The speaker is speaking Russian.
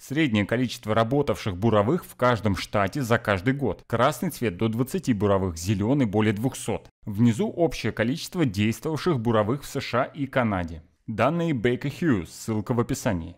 Среднее количество работавших буровых в каждом штате за каждый год. Красный цвет до 20 буровых, зеленый более 200. Внизу общее количество действовавших буровых в США и Канаде. Данные Baker Hughes, ссылка в описании.